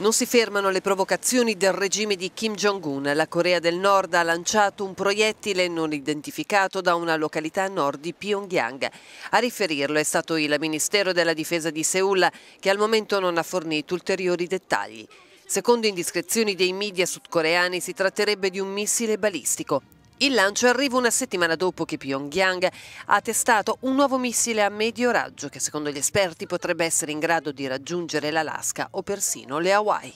Non si fermano le provocazioni del regime di Kim Jong-un. La Corea del Nord ha lanciato un proiettile non identificato da una località a nord di Pyongyang. A riferirlo è stato il Ministero della Difesa di Seul che al momento non ha fornito ulteriori dettagli. Secondo indiscrezioni dei media sudcoreani si tratterebbe di un missile balistico. Il lancio arriva una settimana dopo che Pyongyang ha testato un nuovo missile a medio raggio che secondo gli esperti potrebbe essere in grado di raggiungere l'Alaska o persino le Hawaii.